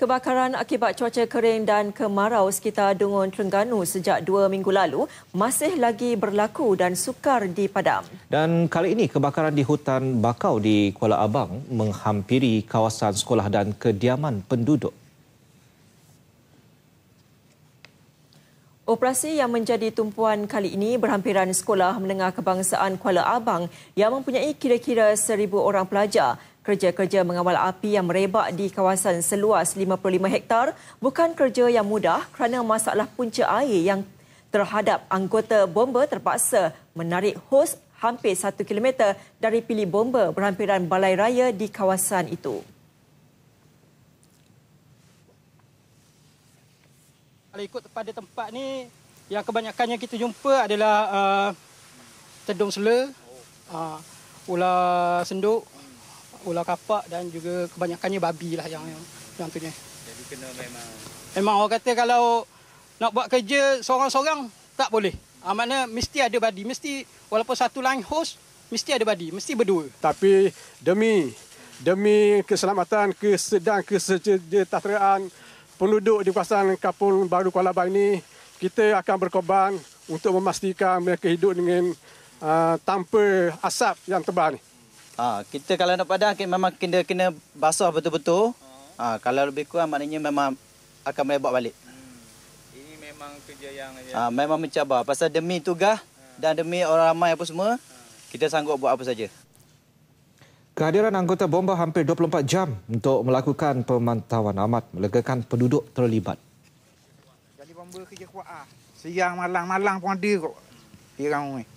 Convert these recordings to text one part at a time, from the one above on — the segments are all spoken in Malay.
Kebakaran akibat cuaca kering dan kemarau sekitar Dungun Terengganu sejak dua minggu lalu masih lagi berlaku dan sukar dipadam. Dan kali ini kebakaran di hutan bakau di Kuala Abang menghampiri kawasan sekolah dan kediaman penduduk. Operasi yang menjadi tumpuan kali ini berhampiran Sekolah Menengah Kebangsaan Kuala Abang yang mempunyai kira-kira seribu orang pelajar Kerja-kerja mengawal api yang merebak di kawasan seluas 55 hektar bukan kerja yang mudah kerana masalah punca air yang terhadap anggota bomba terpaksa menarik hos hampir 1 km dari pilih bomba berhampiran balai raya di kawasan itu. Kalau ikut pada tempat ni yang kebanyakannya kita jumpa adalah uh, tedung sela, uh, ular senduk, ular kapak dan juga kebanyakannya babi lah yang yang, yang tu ni. Jadi kena memang. Memang orang kata kalau nak buat kerja seorang-seorang tak boleh. Ha, maknanya mesti ada badi. Mesti walaupun satu line host, mesti ada badi. Mesti berdua. Tapi demi demi keselamatan, kesedang, kesejahteraan penduduk di kawasan kapung baru Kuala Lumpur ini, kita akan berkorban untuk memastikan mereka hidup dengan uh, tanpa asap yang tebal ini. Ha, kita kalau nak padang kita memang kena kena basah betul-betul. Ha, kalau lebih kurang maknanya memang akan melebat balik. Hmm. Ini memang kerja yang ha, memang mencabar pasal demi tugas ha. dan demi orang ramai apa semua. Ha. Kita sanggup buat apa saja. Kehadiran anggota bomba hampir 24 jam untuk melakukan pemantauan amat melegakan penduduk terlibat. Jadi bomba kerja kuat ah. Siang malam malam pun ada kok. Dia ramai.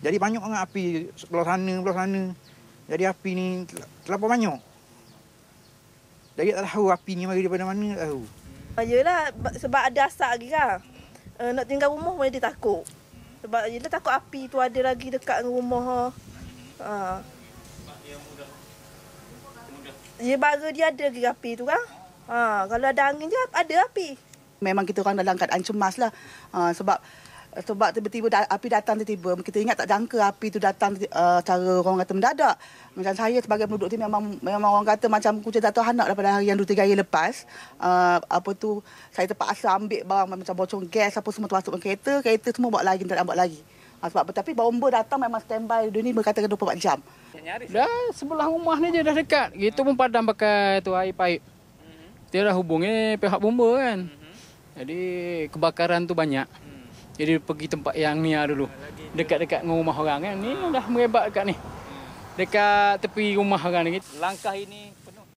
Jadi banyak orang api sebelah sana, sebelah sana. Jadi api ni terlalu banyak. Jadi tak tahu api ni mari daripada mana, tak tahu. Yelah, sebab ada asap lagi kan. Uh, nak tinggal rumah pun dia takut. Sebab dia takut api tu ada lagi dekat dengan rumah. Ha. Uh. Ha. Dia ya, baru dia ada lagi api tu kan. Ha. kalau ada angin je, ada api. Memang kita orang dalam keadaan cemas lah. Uh, sebab sebab tiba-tiba da- api datang tiba-tiba kita ingat tak jangka api itu datang uh, cara orang kata mendadak macam saya sebagai penduduk tu memang memang orang kata macam kucing tak tahu anak daripada lah hari yang dua tiga hari lepas uh, apa tu saya terpaksa ambil barang macam bocong gas apa semua tu masuk kereta kereta semua buat lagi tak nak buat lagi uh, sebab tapi bomba datang memang standby dia ni berkata 24 jam dah sebelah rumah ni je dah dekat gitu pun padam pakai tu air paip mm-hmm. dia dah hubungi pihak bomba kan mhm. jadi kebakaran tu banyak mhm. Jadi pergi tempat yang ni lah dulu. Dekat-dekat dengan rumah orang kan. Ni dah merebak dekat ni. Dekat tepi rumah orang ni. Langkah ini